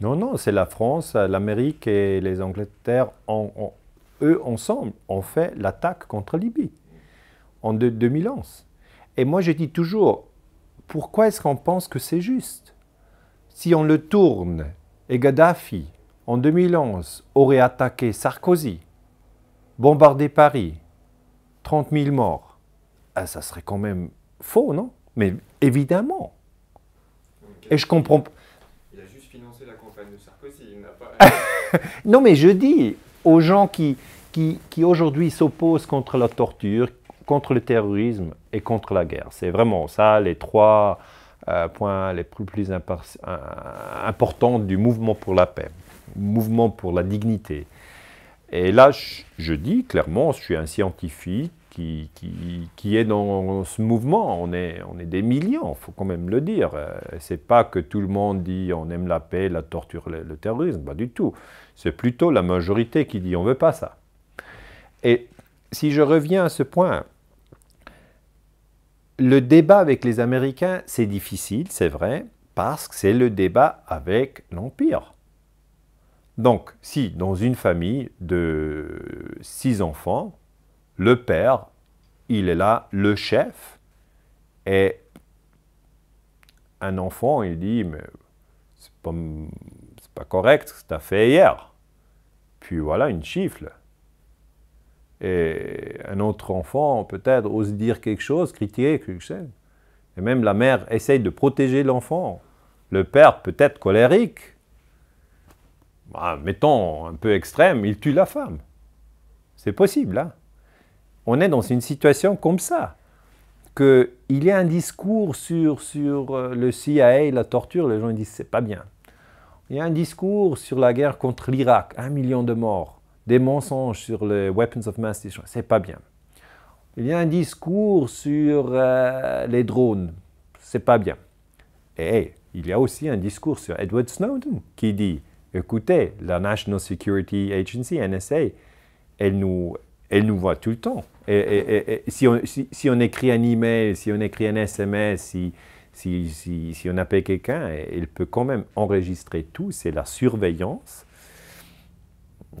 Non, non, c'est la France, l'Amérique et les Angleterres, eux ensemble, ont fait l'attaque contre Libye en 2011. Et moi, je dis toujours, pourquoi est-ce qu'on pense que c'est juste Si on le tourne et Gaddafi, en 2011, aurait attaqué Sarkozy, bombardé Paris, 30 000 morts, ah, ça serait quand même faux, non Mais évidemment. Et je comprends. non, mais je dis aux gens qui, qui, aujourd'hui s'opposent contre la torture, contre le terrorisme et contre la guerre. C'est vraiment ça les trois euh, points les plus, euh, importants du mouvement pour la paix, mouvement pour la dignité. Et là, je dis clairement, je suis un scientifique qui, est dans ce mouvement. On est, des millions, il faut quand même le dire. Euh, c'est pas que tout le monde dit on aime la paix, la torture, le, terrorisme, pas du tout. C'est plutôt la majorité qui dit on veut pas ça. Et si je reviens à ce point, le débat avec les Américains, c'est difficile, c'est vrai, parce que c'est le débat avec l'Empire. Donc, si dans une famille de six enfants, le père, il est là, le chef, et un enfant, il dit, mais c'est pas, pas correct ce que tu as fait hier. Puis voilà, une chiffle. Et un autre enfant, peut-être, ose dire quelque chose, critiquer quelque chose. Et même la mère essaye de protéger l'enfant. Le père, peut-être colérique, bah, mettons un peu extrême, il tue la femme. C'est possible, hein? on est dans une situation comme ça, qu'il y a un discours sur, sur euh, le CIA la torture, les gens disent c'est pas bien. Il y a un discours sur la guerre contre l'Irak, un million de morts, des mensonges sur les weapons of mass destruction, c'est pas bien. Il y a un discours sur euh, les drones, c'est pas bien. Et il y a aussi un discours sur Edward Snowden qui dit écoutez, la National Security Agency, NSA, elle nous, elle nous voit tout le temps. Et, si, on, si, on, écrit un email, si on écrit un SMS, si, si, on appelle quelqu'un, elle peut quand même enregistrer tout. C'est la surveillance.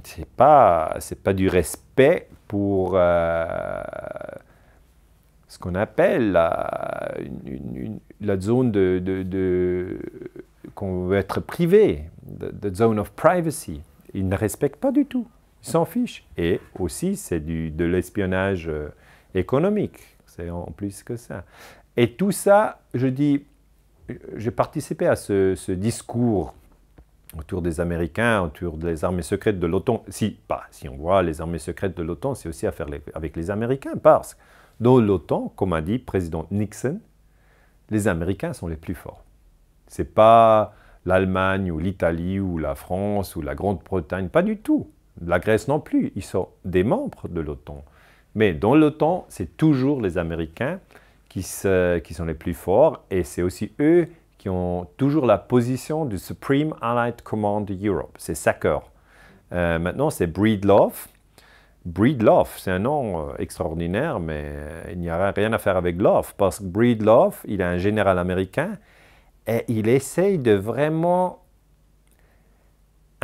Ce n'est pas, pas du respect pour euh, ce qu'on appelle la, la, zone de, qu'on veut être privé, la zone of privacy. Il ne respecte pas du tout s'en fiche Et aussi, c'est de l'espionnage euh, économique. C'est en plus que ça. Et tout ça, je dis, euh, j'ai participé à ce, discours autour des Américains, autour des armées secrètes de l'OTAN. Si, pas, si on voit les armées secrètes de l'OTAN, c'est aussi à faire avec les Américains, parce que dans l'OTAN, comme a dit président Nixon, les Américains sont les plus forts. C'est pas l'Allemagne ou l'Italie ou la France ou la Grande-Bretagne, pas du tout. La Grèce non plus, ils sont des membres de l'OTAN. Mais dans l'OTAN, c'est toujours les Américains qui, sont les plus forts et c'est aussi eux qui ont toujours la position du Supreme Allied Command Europe. C'est Sacker. Euh, maintenant, c'est Breedlove. Breedlove, c'est un nom euh, extraordinaire, mais euh, il n'y a rien à faire avec Love, parce que Breedlove, il est un général américain, et il essaye de vraiment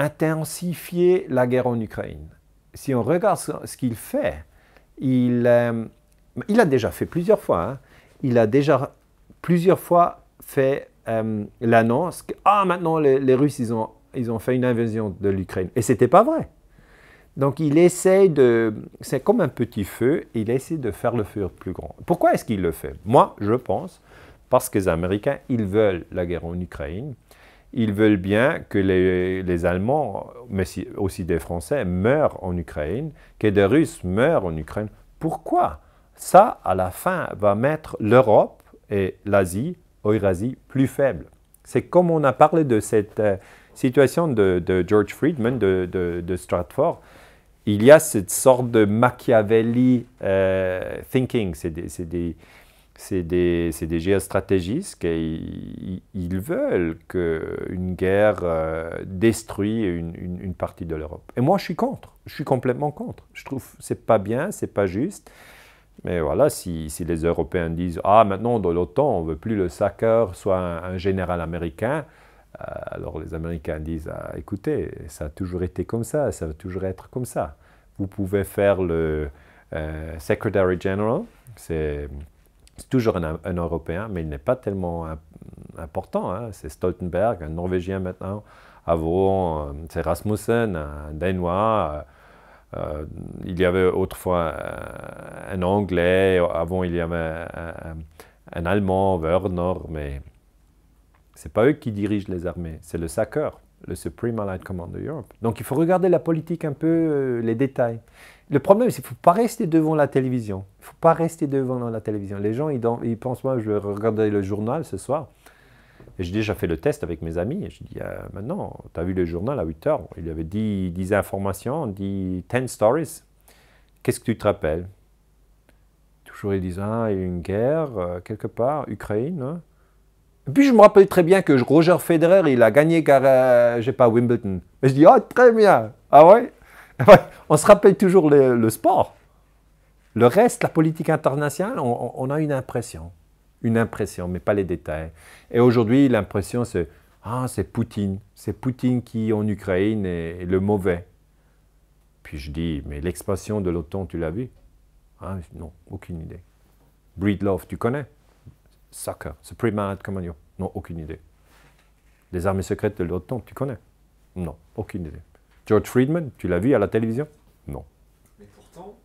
intensifier la guerre en Ukraine. Si on regarde ce qu'il fait, il, euh, il, a déjà fait plusieurs fois, hein. il a déjà plusieurs fois fait euh, l'annonce que ah, maintenant les, Russes, ils ont, ils ont fait une invasion de l'Ukraine. Et ce n'était pas vrai. Donc il essaye de... C'est comme un petit feu, il essaie de faire le feu plus grand. Pourquoi est-ce qu'il le fait Moi, je pense, parce que les Américains, ils veulent la guerre en Ukraine ils veulent bien que les, les, Allemands, mais aussi des Français, meurent en Ukraine, que des Russes meurent en Ukraine. Pourquoi Ça, à la fin, va mettre l'Europe et l'Asie, Eurasie, plus faibles. C'est comme on a parlé de cette euh, situation de, George Friedman de, de, Stratford. Il y a cette sorte de Machiavelli euh, thinking, c'est des, des c'est des, géostratégistes qui ils veulent qu'une guerre euh, détruise une, partie de l'Europe. Et moi, je suis contre. Je suis complètement contre. Je trouve que ce n'est pas bien, ce n'est pas juste. Mais voilà, si, les Européens disent « Ah, maintenant, dans l'OTAN, on veut plus le saqueur soit un, général américain euh, alors les Américains disent ah, Écoutez, ça a toujours été comme ça, ça va toujours être comme ça. Vous pouvez faire le euh, Secretary General, c'est c'est toujours un, Européen, mais il n'est pas tellement important. Hein. C'est Stoltenberg, un Norvégien maintenant. Avant, euh, c'est Rasmussen, un Danois. Euh, euh, il y avait autrefois un Anglais. Avant, il y avait un, Allemand, Werner, mais c'est pas eux qui dirigent les armées, c'est le SACEUR le Supreme Allied Command Europe. Donc il faut regarder la politique un peu, euh, les détails. Le problème, c'est qu'il ne faut pas rester devant la télévision. Il ne faut pas rester devant la télévision. Les gens, ils, pensent, moi, je vais regarder le journal ce soir. Et j'ai déjà fait le test avec mes amis. Et je dis, euh, maintenant, tu as vu le journal à 8 heures. Il y avait 10, informations, 10, 10 stories. Qu'est-ce que tu te rappelles Toujours, ils disent, ah, il y a une guerre, euh, quelque part, Ukraine. Hein puis je me rappelle très bien que Roger Federer, il a gagné, car, euh, j'ai pas, Wimbledon. Et je dis, ah, très bien. Ah ouais ah On se rappelle toujours le, sport. Le reste, la politique internationale, on, a une impression. Une impression, mais pas les détails. Et aujourd'hui, l'impression, c'est, ah, c'est Poutine. C'est Poutine qui, en Ukraine, est, le mauvais. Puis je dis, mais l'expansion de l'OTAN, tu l'as vu ah, Non, aucune idée. Breedlove, tu connais Sucker, Supreme Mad Commando. Non, aucune idée. Les armées secrètes de l'OTAN, tu connais Non, aucune idée. George Friedman, tu l'as vu à la télévision Non. Mais pourtant,